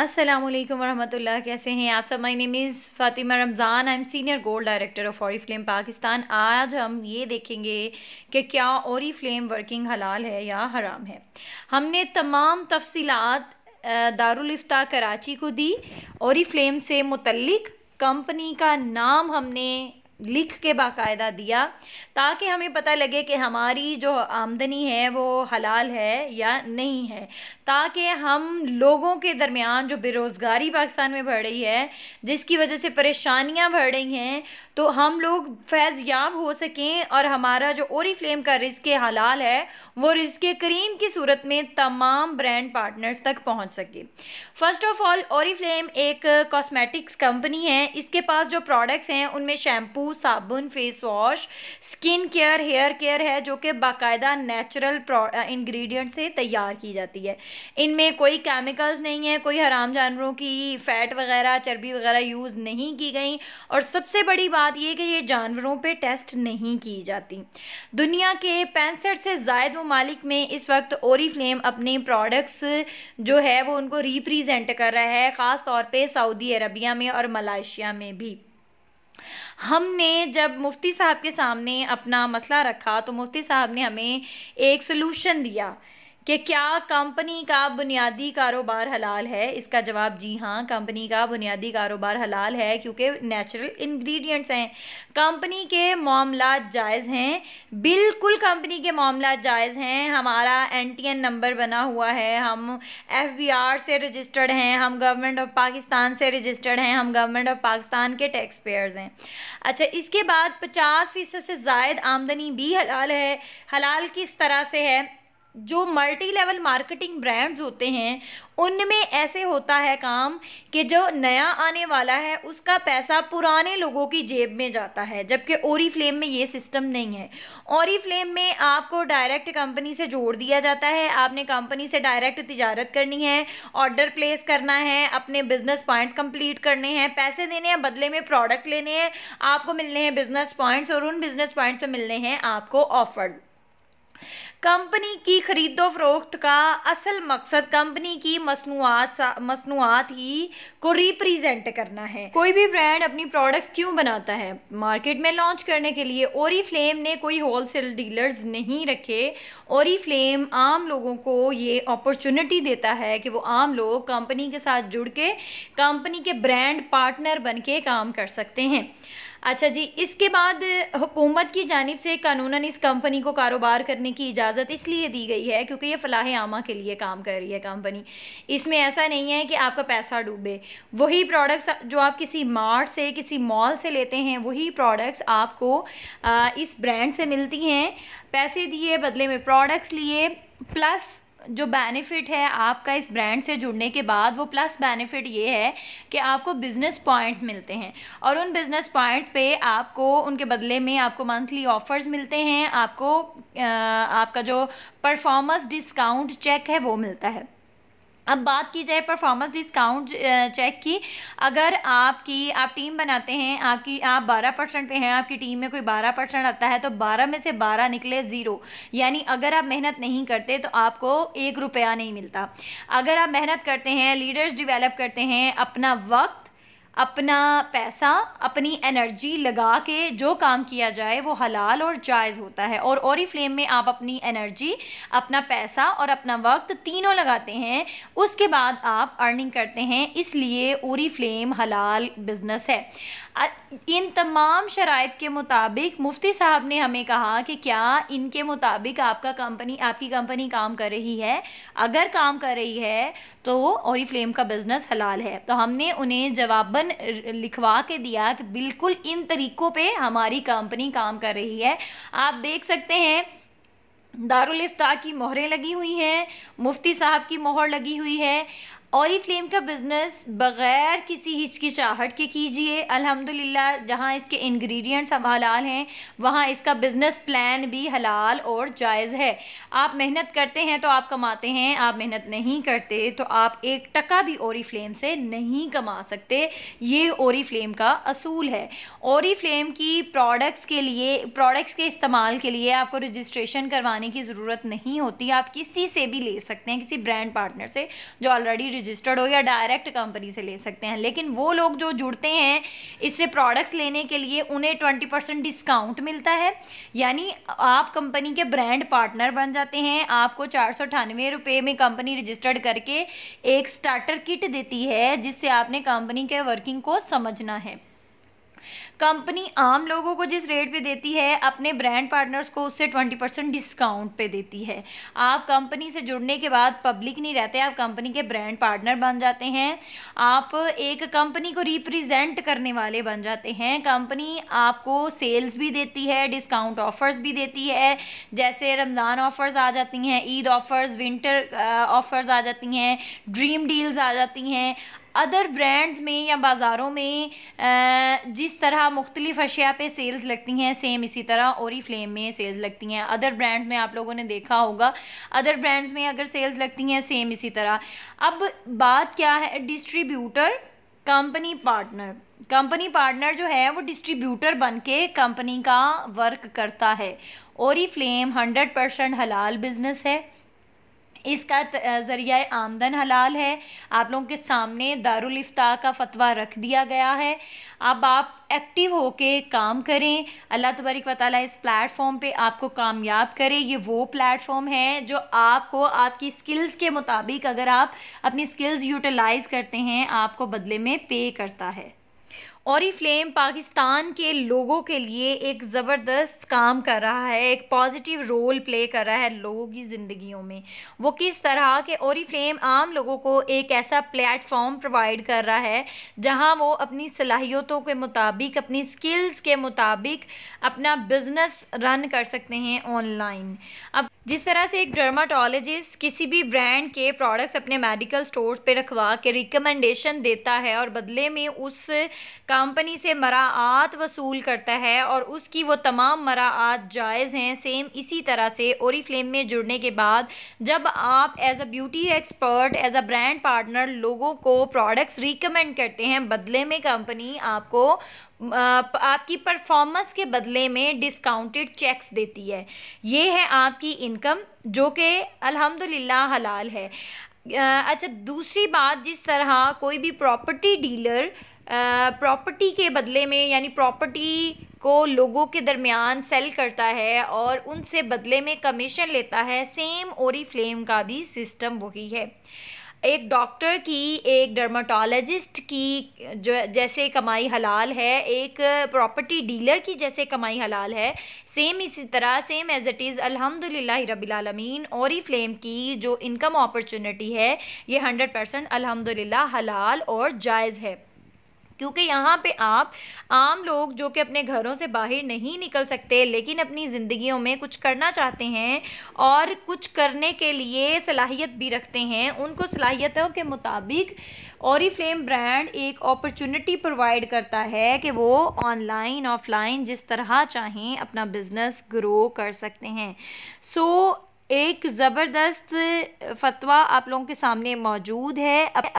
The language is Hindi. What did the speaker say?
असलम वरहमतुल्लाह कैसे हैं आप सब my name is Fatima Ramzan I am senior gold director of Oriflame Pakistan आज हम ये देखेंगे कि क्या ओरी फ्लेम वर्किंग हलाल है या हराम है हमने तमाम तफसीलात दारुलफ्ता कराची को दी ओरी फ्लेम से मुतलिक कंपनी का नाम हमने लिख के बाकायदा दिया ताकि हमें पता लगे कि हमारी जो आमदनी है वो हलाल है या नहीं है ताकि हम लोगों के दरमियान जो बेरोज़गारी पाकिस्तान में बढ़ रही है जिसकी वजह से परेशानियां बढ़ रही हैं तो हम लोग फैज़ याब हो सकें और हमारा जो ओरी फ्लेम का रिस्क हलाल है वो रिस्क करीम की सूरत में तमाम ब्रांड पार्टनर्स तक पहुँच सके first of all Oriflame एक कॉस्मेटिक्स कंपनी है इसके पास जो प्रोडक्ट्स हैं उनमें शैम्पू शैम्पू साबुन face wash skin care hair care है जो कि बाकायदा नेचुरल इंग्रेडिएंट uh, से तैयार की जाती है इनमें कोई केमिकल्स नहीं है कोई हराम जानवरों की फ़ैट वगैरह चर्बी वगैरह यूज़ नहीं की गई और सबसे बड़ी बात यह कि ये जानवरों पर टेस्ट नहीं की जाती दुनिया के पैंसठ से जायद ममालिक में इस वक्त ओरी फ्लेम अपने प्रोडक्ट्स जो है वो उनको रिप्रेजेंट कर रहा है ख़ास तौर पे सऊदी अरबिया में और मलाइशिया में भी हमने जब मुफ्ती साहब के सामने अपना मसला रखा तो मुफ्ती साहब ने हमें एक सलूशन दिया कि क्या कंपनी का बुनियादी कारोबार हलाल है इसका जवाब जी हाँ कंपनी का बुनियादी कारोबार हलाल है क्योंकि नेचुरल इंग्रेडिएंट्स हैं कंपनी के मामला जायज़ हैं बिल्कुल कंपनी के मामला जायज़ हैं हमारा एनटीएन नंबर बना हुआ है हम एफबीआर से रजिस्टर्ड हैं हम गवर्नमेंट ऑफ पाकिस्तान से रजिस्टर्ड हैं हम गवर्नमेंट ऑफ पाकिस्तान के टैक्स पेयर्स हैं अच्छा इसके बाद पचास फ़ीसद से जायद आमदनी भी हलाल है हलाल किस तरह से है जो मल्टी लेवल मार्केटिंग ब्रांड्स होते हैं उनमें ऐसे होता है काम कि जो नया आने वाला है उसका पैसा पुराने लोगों की जेब में जाता है जबकि ओरी फ्लेम में ये सिस्टम नहीं है ओरी फ्लेम में आपको डायरेक्ट कंपनी से जोड़ दिया जाता है आपने कंपनी से डायरेक्ट तिजारत करनी है ऑर्डर प्लेस करना है अपने बिजनेस पॉइंट्स कंप्लीट करने हैं पैसे देने हैं बदले में प्रोडक्ट लेने हैं आपको मिलने हैं बिजनेस पॉइंट्स और उन बिजनेस पॉइंट्स पर मिलने हैं आपको ऑफर कंपनी की खरीदो फरोख्त का असल मकसद कंपनी की मसनूआत मसनूआत ही को रिप्रेजेंट करना है कोई भी ब्रांड अपनी प्रोडक्ट्स क्यों बनाता है मार्केट में लॉन्च करने के लिए ओरी फ्लेम ने कोई होलसेल डीलर्स नहीं रखे ओरी फ्लेम आम लोगों को ये अपॉर्चुनिटी देता है कि वो आम लोग कंपनी के साथ जुड़ के कंपनी के ब्रांड पार्टनर बन के काम कर सकते हैं अच्छा जी इसके बाद हुकूमत की जानब से कानूनन इस कंपनी को कारोबार करने की इजाज़त इसलिए दी गई है क्योंकि ये फलाह आमा के लिए काम कर रही है कंपनी इसमें ऐसा नहीं है कि आपका पैसा डूबे वही प्रोडक्ट्स जो आप किसी मार्ट से किसी मॉल से लेते हैं वही प्रोडक्ट्स आपको इस ब्रांड से मिलती हैं पैसे दिए बदले में प्रोडक्ट्स लिए प्लस जो बेनिफिट है आपका इस ब्रांड से जुड़ने के बाद वो प्लस बेनिफिट ये है कि आपको बिज़नेस पॉइंट्स मिलते हैं और उन बिज़नेस पॉइंट्स पे आपको उनके बदले में आपको मंथली ऑफ़र्स मिलते हैं आपको आ, आपका जो परफॉर्मेंस डिस्काउंट चेक है वो मिलता है अब बात की जाए परफॉर्मेंस डिस्काउंट चेक की अगर आपकी आप टीम बनाते हैं आपकी आप 12 परसेंट पे हैं आपकी टीम में कोई 12 परसेंट आता है तो 12 में से 12 निकले ज़ीरो यानी अगर आप मेहनत नहीं करते तो आपको एक रुपया नहीं मिलता अगर आप मेहनत करते हैं लीडर्स डिवेलप करते हैं अपना वक्त अपना पैसा अपनी एनर्जी लगा के जो काम किया जाए वो हलाल और जायज़ होता है और औरी फ्लेम में आप अपनी एनर्जी अपना पैसा और अपना वक्त तीनों लगाते हैं उसके बाद आप अर्निंग करते हैं इसलिए औरी फ्लेम हलाल बिजनेस है इन तमाम शराइ के मुताबिक मुफ्ती साहब ने हमें कहा कि क्या इनके मुताबिक आपका कंपनी आपकी कंपनी काम कर रही है अगर काम कर रही है तो और फ्लेम का बिज़नेस हलाल है तो हमने उन्हें जवाब ज्ञापन लिखवा के दिया कि बिल्कुल इन तरीकों पे हमारी कंपनी काम कर रही है आप देख सकते हैं दारुल इफ्ता की मोहरें लगी हुई हैं मुफ्ती साहब की मोहर लगी हुई है और फ्लेम का बिज़नेस बग़ैर किसी हिचकिचाहट के कीजिए अल्हम्दुलिल्लाह जहाँ इसके इंग्रेडिएंट्स हलाल हैं वहाँ इसका बिज़नेस प्लान भी हलाल और जायज़ है आप मेहनत करते हैं तो आप कमाते हैं आप मेहनत नहीं करते तो आप एक टका भी ओरी फ्लेम से नहीं कमा सकते ये ओरी फ्लेम का असूल है ओरी फ्लेम की प्रोडक्ट्स के लिए प्रोडक्ट्स के इस्तेमाल के लिए आपको रजिस्ट्रेशन करवाने की ज़रूरत नहीं होती आप किसी से भी ले सकते हैं किसी ब्रांड पार्टनर से जो ऑलरेडी रजिस्टर्ड हो या डायरेक्ट कंपनी से ले सकते हैं लेकिन वो लोग जो जुड़ते हैं इससे प्रोडक्ट्स लेने के लिए उन्हें ट्वेंटी परसेंट डिस्काउंट मिलता है यानी आप कंपनी के ब्रांड पार्टनर बन जाते हैं आपको चार सौ अठानवे रुपये में कंपनी रजिस्टर्ड करके एक स्टार्टर किट देती है जिससे आपने कंपनी के वर्किंग को समझना है कंपनी आम लोगों को जिस रेट पे देती है अपने ब्रांड पार्टनर्स को उससे ट्वेंटी परसेंट डिस्काउंट पे देती है आप कंपनी से जुड़ने के बाद पब्लिक नहीं रहते आप कंपनी के ब्रांड पार्टनर बन जाते हैं आप एक कंपनी को रिप्रेजेंट करने वाले बन जाते हैं कंपनी आपको सेल्स भी देती है डिस्काउंट ऑफर्स भी देती है जैसे रमज़ान ऑफर्स आ जाती हैं ईद ऑफर्स विंटर ऑफर्स आ जाती हैं ड्रीम डील्स आ जाती हैं अदर ब्रांड्स में या बाज़ारों में जिस तरह मुख्तलिफ अशिया पे सेल्स लगती हैं सेम इसी तरह और फ्लेम में सेल्स लगती हैं अदर ब्रांड्स में आप लोगों ने देखा होगा अदर ब्रांड्स में अगर सेल्स लगती हैं सेम इसी तरह अब बात क्या है distributor company partner company partner जो है वो डिस्ट्रीब्यूटर बन के कंपनी का वर्क करता है और फ्लेम हंड्रेड परसेंट हलाल बिजनेस है इसका ज़रिया आमदन हलाल है आप लोगों के सामने दारुल का फतवा रख दिया गया है अब आप एक्टिव होके काम करें अल्लाह तबारक वाली इस प्लेटफॉर्म पे आपको कामयाब करे ये वो प्लेटफॉर्म है जो आपको आपकी स्किल्स के मुताबिक अगर आप अपनी स्किल्स यूटिलाइज करते हैं आपको बदले में पे करता है और फ्लेम पाकिस्तान के लोगों के लिए एक ज़बरदस्त काम कर रहा है एक पॉजिटिव रोल प्ले कर रहा है लोगों की ज़िंदगियों में वो किस तरह के और फ्लेम आम लोगों को एक ऐसा प्लेटफॉर्म प्रोवाइड कर रहा है जहां वो अपनी सलाहियतों के मुताबिक अपनी स्किल्स के मुताबिक अपना बिज़नेस रन कर सकते हैं ऑनलाइन अब जिस तरह से एक डर्माटोलॉजिस्ट किसी भी ब्रांड के प्रोडक्ट्स अपने मेडिकल स्टोर पे रखवा के रिकमेंडेशन देता है और बदले में उस कंपनी से मराआत वसूल करता है और उसकी वो तमाम मराआत जायज़ हैं सेम इसी तरह से फ्लेम में जुड़ने के बाद जब आप as a beauty expert as a brand partner लोगों को प्रोडक्ट्स रिकमेंड करते हैं बदले में कंपनी आपको आपकी परफॉर्मेंस के बदले में डिस्काउंटेड चेक्स देती है ये है आपकी इनकम जो कि अल्हम्दुलिल्लाह हलाल है अच्छा दूसरी बात जिस तरह कोई भी प्रॉपर्टी डीलर प्रॉपर्टी के बदले में यानी प्रॉपर्टी को लोगों के दरमियान सेल करता है और उनसे बदले में कमीशन लेता है सेम ओरी फ्लेम का भी सिस्टम वही है एक डॉक्टर की एक डर्माटोलॉजिस्ट की जो जैसे कमाई हलाल है एक प्रॉपर्टी डीलर की जैसे कमाई हलाल है सेम इसी तरह सेम एज इट इज़ अल्हम्दुलिल्लाह रबालमीन और ही फ्लेम की जो इनकम अपॉर्चुनिटी है ये हंड्रेड परसेंट अलहमदिल्ला हलाल और जायज़ है क्योंकि यहाँ पे आप आम लोग जो कि अपने घरों से बाहर नहीं निकल सकते लेकिन अपनी ज़िंदगियों में कुछ करना चाहते हैं और कुछ करने के लिए सलाहियत भी रखते हैं उनको सलाहियतों के मुताबिक और फ्लेम ब्रांड एक अपॉर्चुनिटी प्रोवाइड करता है कि वो ऑनलाइन ऑफलाइन जिस तरह चाहें अपना बिज़नेस ग्रो कर सकते हैं सो so, एक ज़बरदस्त फतवा आप लोगों के सामने मौजूद है